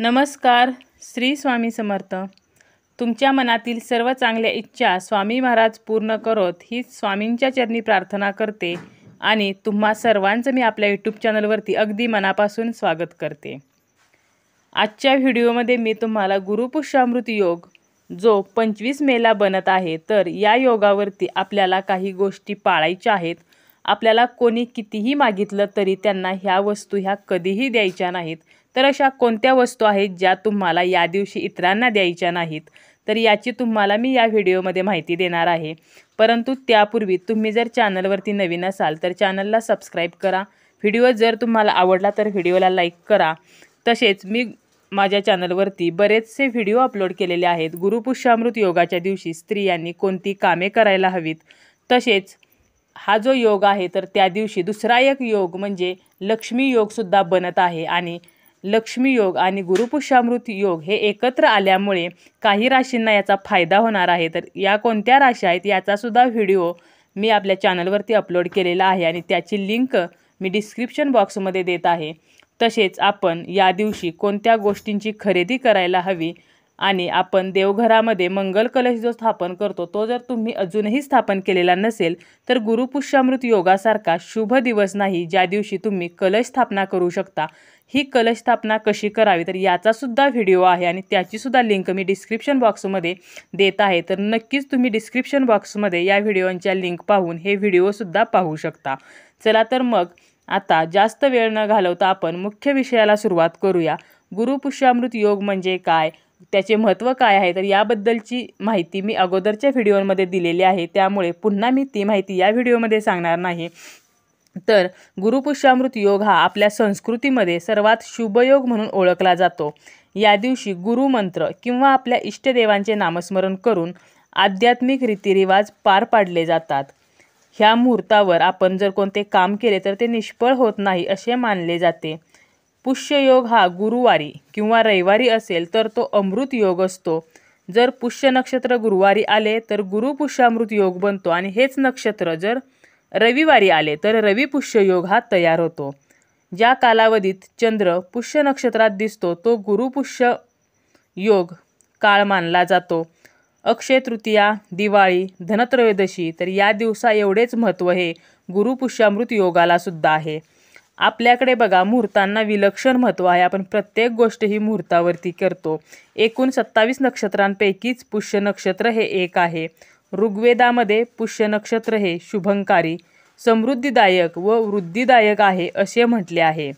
नमस्कार श्री स्वामी समर्थ तुमच्या मनातील सर्व चांगल्या इच्छा स्वामी महाराज पूर्ण करत ही स्वामींच्या चरणी प्रार्थना करते आणि तुम्हा सर्वांचं मी आपल्या यूट्यूब चॅनलवरती अगदी मनापासून स्वागत करते आजच्या व्हिडिओमध्ये मी तुम्हाला गुरुपुष्यामृत योग जो पंचवीस मेला बनत आहे तर या योगावरती आपल्याला काही गोष्टी पाळायच्या आहेत आपल्याला कोणी कितीही मागितलं तरी त्यांना ह्या वस्तू ह्या कधीही द्यायच्या नाहीत तर अशा कोणत्या वस्तू आहेत ज्या तुम्हाला या दिवशी इतरांना द्यायच्या नाहीत तर याची तुम्हाला मी या व्हिडिओमध्ये माहिती देणार आहे परंतु त्यापूर्वी तुम्ही जर चॅनलवरती नवीन असाल तर चॅनलला सबस्क्राईब करा व्हिडिओ जर तुम्हाला आवडला तर व्हिडिओला लाईक करा तसेच मी माझ्या चॅनलवरती बरेचसे व्हिडिओ अपलोड केलेले आहेत गुरुपुष्यामृत योगाच्या दिवशी स्त्रियांनी कोणती कामे करायला हवीत तसेच हा जो योग आहे तर त्या दिवशी दुसरा एक योग म्हणजे लक्ष्मी योगसुद्धा बनत आहे आणि लक्ष्मी योग आणि गुरुपुष्यामृत योग हे एकत्र आल्यामुळे काही राशींना याचा फायदा होणार आहे तर या कोणत्या राशी आहेत याचासुद्धा व्हिडिओ मी आपल्या चॅनलवरती अपलोड केलेला आहे आणि त्याची लिंक मी डिस्क्रिप्शन बॉक्समध्ये देत आहे तसेच आपण या दिवशी कोणत्या गोष्टींची खरेदी करायला हवी आणि आपण देवघरामध्ये मंगल कलश जो स्थापन करतो तो जर तुम्ही अजूनही स्थापन केलेला नसेल तर गुरुपुष्यामृत योगासारखा शुभ दिवस नाही ज्या दिवशी तुम्ही कलश स्थापना करू शकता ही कलश स्थापना कशी करावी तर याचासुद्धा व्हिडिओ आहे आणि त्याचीसुद्धा लिंक मी डिस्क्रिप्शन बॉक्समध्ये देत आहे तर नक्कीच तुम्ही डिस्क्रिप्शन बॉक्समध्ये या व्हिडिओंच्या लिंक पाहून हे व्हिडिओसुद्धा पाहू शकता चला तर मग आता जास्त वेळ न घालवता आपण मुख्य विषयाला सुरुवात करूया गुरुपुष्यामृत योग म्हणजे काय त्याचे महत्त्व काय आहे तर याबद्दलची माहिती मी अगोदरच्या व्हिडिओमध्ये दिलेली आहे त्यामुळे पुन्हा मी ती माहिती या व्हिडिओमध्ये सांगणार नाही तर गुरुपुष्यामृत योग हा आपल्या संस्कृतीमध्ये सर्वात शुभयोग म्हणून ओळखला जातो या दिवशी गुरुमंत्र किंवा आपल्या इष्टदेवांचे नामस्मरण करून आध्यात्मिक रीतिरिवाज पार पाडले जातात ह्या मुहूर्तावर आपण जर कोणते काम केले तर ते निष्फळ होत नाही असे मानले जाते पुष्ययोग हा गुरुवारी किंवा रविवारी असेल तर तो अमृत योग असतो जर पुष्य नक्षत्र गुरुवारी आले तर गुरुपुष्यामृत योग बनतो आणि हेच नक्षत्र जर रविवारी आले तर रवी योग हा तयार होतो ज्या कालावधीत चंद्र पुष्य नक्षत्रात दिसतो तो गुरुपुष्य योग काळ मानला जातो अक्षय तृतीया दिवाळी धनत्रयोदशी तर या दिवसा एवढेच महत्त्व हे गुरुपुष्यामृत योगाला सुद्धा आहे आपल्याकडे बघा मुहूर्तांना विलक्षण महत्त्व आहे आपण प्रत्येक गोष्ट ही मुहूर्तावरती करतो एकूण सत्तावीस नक्षत्रांपैकीच पुष्य नक्षत्र हे एक आहे ऋग्वेदामध्ये पुष्य नक्षत्र हे शुभंकारी समृद्धीदायक व वृद्धीदायक आहे असे म्हटले आहे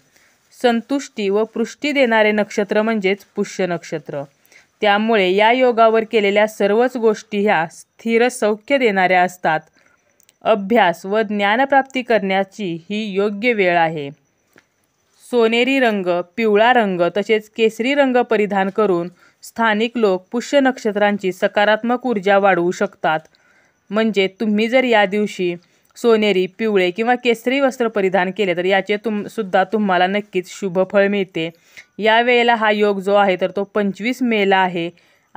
संतुष्टी व पृष्टी देणारे नक्षत्र म्हणजेच पुष्य नक्षत्र त्यामुळे या योगावर केलेल्या सर्वच गोष्टी ह्या स्थिर सौख्य देणाऱ्या असतात अभ्यास व ज्ञानप्राप्ती करण्याची ही योग्य वेळ आहे सोनेरी रंग पिवळा रंग तसेच केसरी रंग परिधान करून स्थानिक लोक पुष्य नक्षत्रांची सकारात्मक ऊर्जा वाढवू शकतात म्हणजे तुम्ही जर या दिवशी सोनेरी पिवळे किंवा केसरी वस्त्र परिधान केले तर याचे तुम सुद्धा तुम्हाला नक्कीच शुभ फळ मिळते यावेळेला हा योग जो आहे तर तो पंचवीस मेला आहे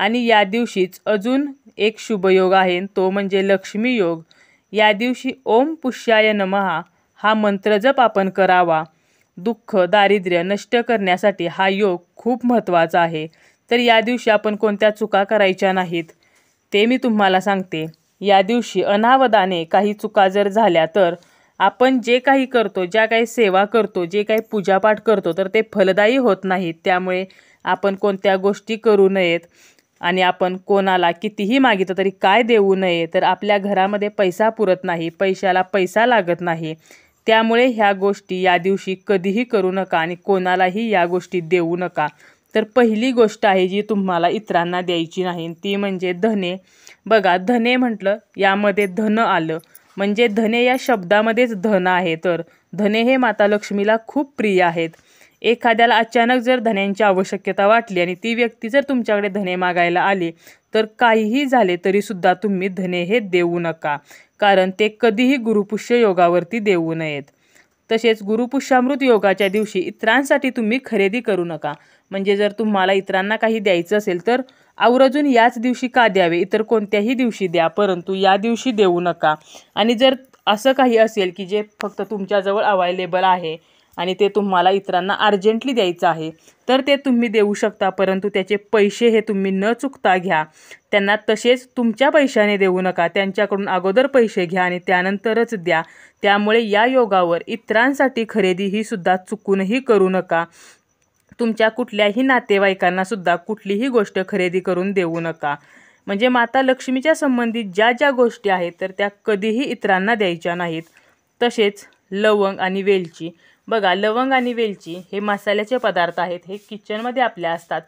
आणि या दिवशीच अजून एक शुभयोग आहे तो म्हणजे लक्ष्मी योग या दिवशी ओम पुष्याय नमहा हा मंत्र जप आपण करावा दुःख दारिद्र्य नष्ट करण्यासाठी हा योग खूप महत्त्वाचा आहे तर या दिवशी आपण कोणत्या चुका करायच्या नाहीत ते मी तुम्हाला सांगते या दिवशी अनावधाने काही चुका जर झाल्या तर आपण जे काही करतो ज्या काही सेवा करतो जे काही पूजापाठ करतो तर ते फलदायी होत नाहीत त्यामुळे आपण कोणत्या गोष्टी करू नयेत आणि आपण कोणाला कितीही मागितलं तरी काय देऊ नये तर आपल्या घरामध्ये पैसा पुरत नाही पैशाला पैसा लागत नाही त्यामुळे ह्या गोष्टी या दिवशी कधीही करू नका आणि कोणालाही या गोष्टी देऊ नका तर पहिली गोष्ट आहे जी तुम्हाला इतरांना द्यायची नाही ती म्हणजे धने बघा धने म्हटलं यामध्ये धन आलं म्हणजे धने या शब्दामध्येच धन आहे तर धने हे माता लक्ष्मीला खूप प्रिय आहेत एखाद्याला अचानक जर धन्यांची आवश्यकता वाटली आणि ती व्यक्ती जर तुमच्याकडे धने मागायला आली तर काहीही झाले तरीसुद्धा तुम्ही धने हे देऊ नका कारण ते कधीही गुरुपुष्य योगावरती देऊ नयेत तसेच गुरुपुष्यामृत योगाच्या दिवशी इतरांसाठी तुम्ही खरेदी करू नका म्हणजे जर तुम्हाला इतरांना काही द्यायचं असेल तर आवर्जून याच दिवशी का द्यावे इतर कोणत्याही दिवशी द्या परंतु या दिवशी देऊ नका आणि जर असं काही असेल की जे फक्त तुमच्याजवळ अवायलेबल आहे आणि ते तुम्हाला इतरांना अर्जंटली द्यायचं आहे तर ते तुम्ही देऊ शकता परंतु त्याचे पैसे हे तुम्ही न चुकता घ्या त्यांना तसेच तुमच्या पैशाने देऊ नका त्यांच्याकडून अगोदर पैसे घ्या आणि त्यानंतरच द्या त्यामुळे या योगावर इतरांसाठी खरेदी ही सुद्धा चुकूनही करू नका तुमच्या कुठल्याही नातेवाईकांना सुद्धा कुठलीही गोष्ट खरेदी करून देऊ नका म्हणजे माता लक्ष्मीच्या संबंधित ज्या ज्या गोष्टी आहेत तर त्या कधीही इतरांना द्यायच्या नाहीत तसेच लवंग आणि वेलची बघा लवंग आणि वेलची हे मसाल्याचे पदार्थ आहेत हे किचनमध्ये आपल्या असतात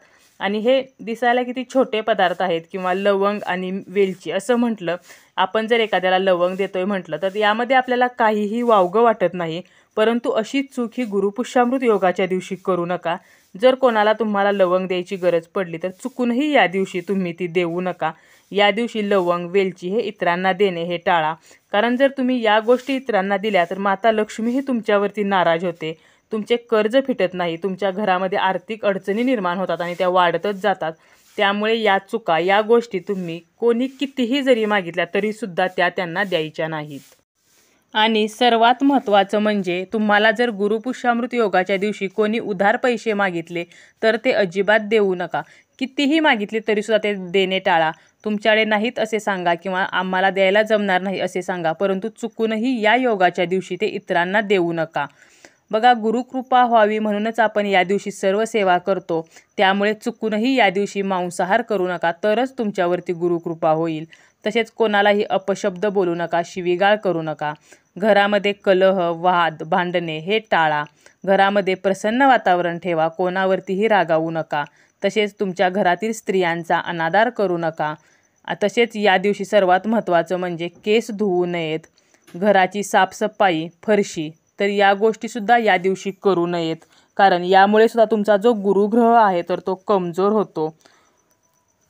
आणि हे दिसायला किती छोटे पदार्थ आहेत किंवा लवंग आणि वेलची असं म्हटलं आपण जर एखाद्याला लवंग देतोय म्हटलं तर यामध्ये आपल्याला काहीही वावगं वाटत नाही परंतु अशी चूक ही गुरुपुष्यामृत योगाच्या दिवशी करू नका जर कोणाला तुम्हाला लवंग द्यायची गरज पडली तर चुकूनही या दिवशी तुम्ही ती देऊ नका या दिवशी लवंग वेलची हे इतरांना देणे हे टाळा कारण जर तुम्ही या गोष्टी इतरांना दिल्या तर माता लक्ष्मीही तुमच्यावरती नाराज होते तुमचे कर्ज फिटत नाही तुमच्या घरामध्ये आर्थिक अडचणी निर्माण होतात आणि त्या वाढतच जातात त्यामुळे या चुका या गोष्टी तुम्ही कोणी कितीही जरी मागितल्या तरीसुद्धा त्या त्यांना द्यायच्या नाहीत आणि सर्वात महत्त्वाचं म्हणजे तुम्हाला जर गुरुपुष्यामृत योगाच्या दिवशी कोणी उधार पैसे मागितले तर ते अजिबात देऊ नका कितीही मागितले तरीसुद्धा ते देणे टाळा तुमच्याकडे नाहीत असे सांगा किंवा आम्हाला द्यायला जमणार नाही असे सांगा परंतु चुकूनही या योगाच्या दिवशी ते इतरांना देऊ नका बघा गुरुकृपा व्हावी म्हणूनच आपण या दिवशी सर्व सेवा करतो त्यामुळे चुकूनही या दिवशी मांसाहार करू नका तरच तुमच्यावरती गुरुकृपा होईल तसेच कोणालाही अपशब्द बोलू नका शिवीगाळ करू नका घरामध्ये कलह वाद भांडणे हे टाळा घरामध्ये प्रसन्न वातावरण ठेवा कोणावरतीही रागावू नका तसेच तुमच्या घरातील स्त्रियांचा अनादार करू नका तसेच या दिवशी सर्वात महत्त्वाचं म्हणजे केस धुवू नयेत घराची साफसफाई फरशी तर या गोष्टीसुद्धा या दिवशी करू नयेत कारण यामुळे सुद्धा तुमचा जो गुरुग्रह आहे तर तो कमजोर होतो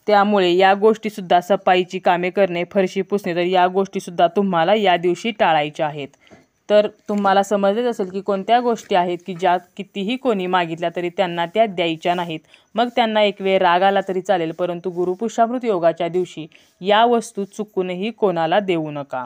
त्यामुळे या गोष्टीसुद्धा सफाईची कामे करणे फरशी पुसणे तर या गोष्टीसुद्धा तुम्हाला या दिवशी टाळायच्या आहेत तर तुम्हाला समजलेच असेल की कोणत्या गोष्टी आहेत की ज्या कितीही कोणी मागितल्या तरी त्यांना त्या द्यायच्या नाहीत मग त्यांना एक वेळ राग आला तरी चालेल परंतु गुरुपुषामृत योगाच्या दिवशी या वस्तू चुकूनही कोणाला देऊ नका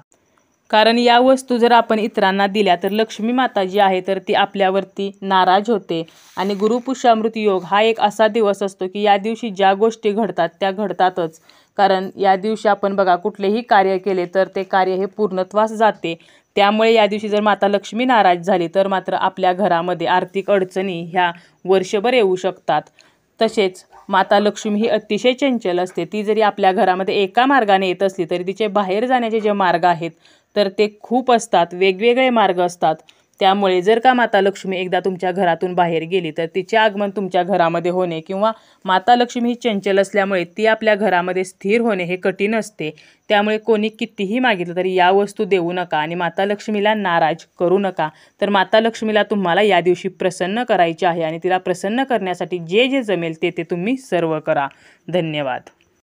कारण या वस्तू जर आपण इतरांना दिल्या तर लक्ष्मी माता जी आहे तर ती आपल्यावरती नाराज होते आणि गुरुपुष्यामृत योग हा एक असा दिवस असतो की या दिवशी ज्या गोष्टी घडतात त्या घडतातच कारण या दिवशी आपण बघा कुठलेही कार्य केले तर ते कार्य हे पूर्णत्वास जाते त्यामुळे या दिवशी जर माता लक्ष्मी नाराज झाली तर मात्र आपल्या घरामध्ये आर्थिक अडचणी ह्या वर्षभर येऊ शकतात तसेच माता लक्ष्मी ही अतिशय चंचल असते ती जरी आपल्या घरामध्ये एका मार्गाने येत असली तरी तिचे बाहेर जाण्याचे जे मार्ग आहेत तर ते खूप असतात वेगवेगळे मार्ग असतात त्यामुळे जर का माता लक्ष्मी एकदा तुमच्या घरातून बाहेर गेली तर तिचे आगमन तुमच्या घरामध्ये होणे किंवा माता लक्ष्मी ही चंचल असल्यामुळे ती आपल्या घरामध्ये स्थिर होणे हे कठीण असते त्यामुळे कोणी कितीही मागितलं तरी या वस्तू देऊ नका आणि माता लक्ष्मीला नाराज करू नका तर माता लक्ष्मीला तुम्हाला या दिवशी प्रसन्न करायचे आहे आणि तिला प्रसन्न करण्यासाठी जे जे जमेल ते ते तुम्ही सर्व करा धन्यवाद